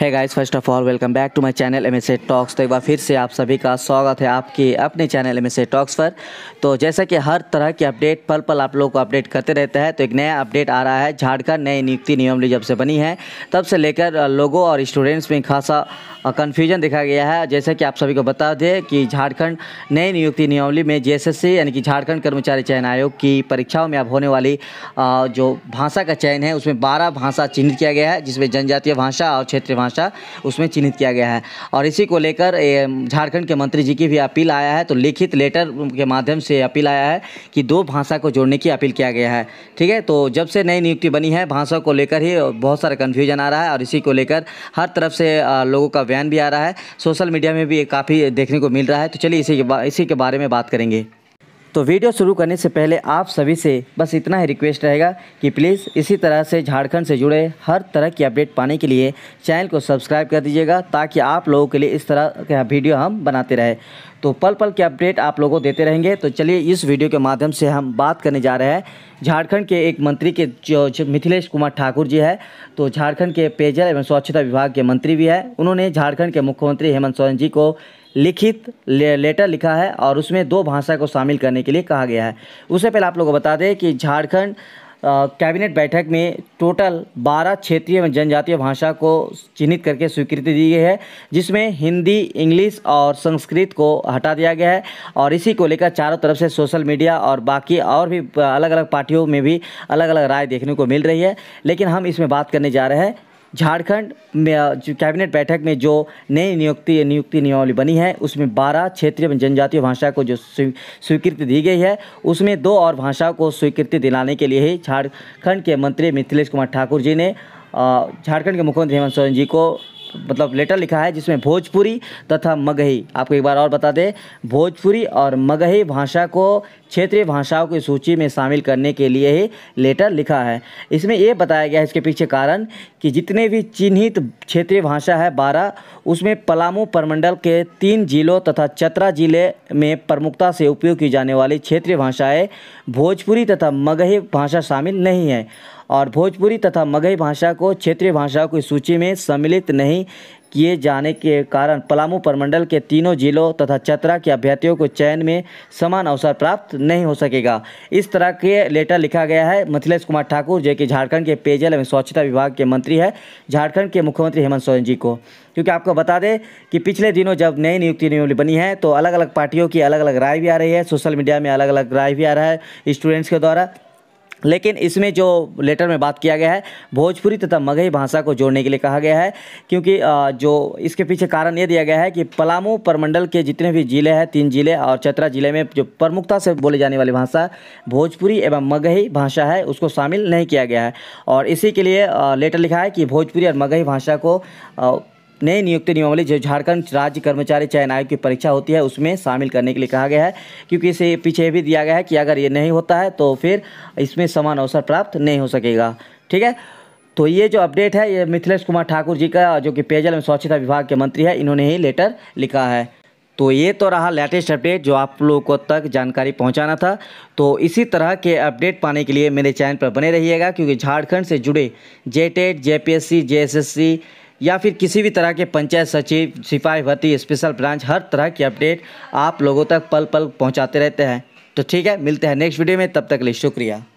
है guys first of all welcome back to my channel M S talks तो एक बार फिर से आप सभी का स्वागत है आपके अपने चैनल एम एस टॉक्स पर तो जैसा कि हर तरह की अपडेट पल पल आप लोगों को अपडेट करते रहता है तो एक नया अपडेट आ रहा है झारखंड नई नियुक्ति नियमावली जब से बनी है तब से लेकर लोगों और स्टूडेंट्स में खासा कन्फ्यूजन देखा गया है जैसा कि आप सभी को बता दें कि झारखंड नई नियुक्ति नियमावली में जे यानी कि झारखंड कर्मचारी चयन आयोग की परीक्षाओं में अब होने वाली जो भाषा का चयन है उसमें बारह भाषा चिन्हित किया गया है जिसमें जनजातीय भाषा और क्षेत्रीय भाषा भाषा उसमें चिन्हित किया गया है और इसी को लेकर झारखंड के मंत्री जी की भी अपील आया है तो लिखित लेटर के माध्यम से अपील आया है कि दो भाषा को जोड़ने की अपील किया गया है ठीक है तो जब से नई नियुक्ति बनी है भाषा को लेकर ही बहुत सारा कन्फ्यूजन आ रहा है और इसी को लेकर हर तरफ से लोगों का बयान भी आ रहा है सोशल मीडिया में भी काफ़ी देखने को मिल रहा है तो चलिए इसी के इसी के बारे में बात करेंगे तो वीडियो शुरू करने से पहले आप सभी से बस इतना ही रिक्वेस्ट रहेगा कि प्लीज़ इसी तरह से झारखंड से जुड़े हर तरह की अपडेट पाने के लिए चैनल को सब्सक्राइब कर दीजिएगा ताकि आप लोगों के लिए इस तरह का वीडियो हम बनाते रहे तो पल पल के अपडेट आप लोगों को देते रहेंगे तो चलिए इस वीडियो के माध्यम से हम बात करने जा रहे हैं झारखंड के एक मंत्री के जो मिथिलेश कुमार ठाकुर जी है तो झारखंड के पेयजल एवं स्वच्छता विभाग के मंत्री भी है उन्होंने झारखंड के मुख्यमंत्री हेमंत सोरेन जी को लिखित ले, लेटर लिखा है और उसमें दो भाषा को शामिल करने के लिए कहा गया है उससे पहले आप लोगों को बता दें कि झारखंड कैबिनेट बैठक में टोटल 12 क्षेत्रीय जनजातीय भाषा को चिन्हित करके स्वीकृति दी गई है जिसमें हिंदी इंग्लिश और संस्कृत को हटा दिया गया है और इसी को लेकर चारों तरफ से सोशल मीडिया और बाकी और भी अलग अलग पार्टियों में भी अलग अलग राय देखने को मिल रही है लेकिन हम इसमें बात करने जा रहे हैं झारखंड में कैबिनेट बैठक में जो नई नियुक्ति नियुक्ति नियमावली बनी है उसमें बारह क्षेत्रीय जनजातीय भाषा को जो स्वीकृति दी गई है उसमें दो और भाषाओं को स्वीकृति दिलाने के लिए ही झारखंड के मंत्री मिथिलेश कुमार ठाकुर जी ने झारखंड के मुख्यमंत्री हेमंत सोरेन जी को मतलब लेटर लिखा है जिसमें भोजपुरी तथा मगही आपको एक बार और बता दें भोजपुरी और मगही भाषा को क्षेत्रीय भाषाओं की सूची में शामिल करने के लिए ही लेटर लिखा है इसमें यह बताया गया है इसके पीछे कारण कि जितने भी चिन्हित क्षेत्रीय भाषा है बारह उसमें पलामू परमंडल के तीन जिलों तथा चतरा जिले में प्रमुखता से उपयोग की जाने वाली क्षेत्रीय भाषाएँ भोजपुरी तथा मगही भाषा शामिल नहीं है और भोजपुरी तथा मगही भाषा को क्षेत्रीय भाषाओं की सूची में सम्मिलित नहीं किए जाने के कारण पलामू परमंडल के तीनों जिलों तथा चतरा के अभ्यर्थियों को चयन में समान अवसर प्राप्त नहीं हो सकेगा इस तरह के लेटर लिखा गया है मिथिलेश कुमार ठाकुर जो कि झारखंड के पेयजल एवं स्वच्छता विभाग के मंत्री है झारखंड के मुख्यमंत्री हेमंत सोरेन जी को क्योंकि आपको बता दें कि पिछले दिनों जब नई नियुक्ति नियम बनी है तो अलग अलग पार्टियों की अलग अलग राय भी आ रही है सोशल मीडिया में अलग अलग राय भी आ रहा है स्टूडेंट्स के द्वारा लेकिन इसमें जो लेटर में बात किया गया है भोजपुरी तथा मगही भाषा को जोड़ने के लिए कहा गया है क्योंकि जो इसके पीछे कारण ये दिया गया है कि पलामू परमंडल के जितने भी ज़िले हैं तीन ज़िले और चतरा ज़िले में जो प्रमुखता से बोले जाने वाली भाषा भोजपुरी एवं मगही भाषा है उसको शामिल नहीं किया गया है और इसी के लिए लेटर लिखा है कि भोजपुरी और मगही भाषा को नए नियुक्ति नियमावली जो झारखंड राज्य कर्मचारी चयन आयोग की परीक्षा होती है उसमें शामिल करने के लिए कहा गया है क्योंकि इसे पीछे भी दिया गया है कि अगर ये नहीं होता है तो फिर इसमें समान अवसर प्राप्त नहीं हो सकेगा ठीक है तो ये जो अपडेट है ये मिथिलेश कुमार ठाकुर जी का जो कि पेयजल एवं स्वच्छता विभाग के मंत्री है इन्होंने ही लेटर लिखा है तो ये तो रहा लेटेस्ट अपडेट जो आप लोगों को तक जानकारी पहुंचाना था तो इसी तरह के अपडेट पाने के लिए मेरे चैनल पर बने रहिएगा क्योंकि झारखंड से जुड़े J TET J P S C J S S C या फिर किसी भी तरह के पंचायत सचिव सिपाही भर्ती स्पेशल ब्रांच हर तरह की अपडेट आप लोगों तक पल पल पहुँचाते रहते हैं तो ठीक है मिलते हैं नेक्स्ट वीडियो में तब तक के लिए शुक्रिया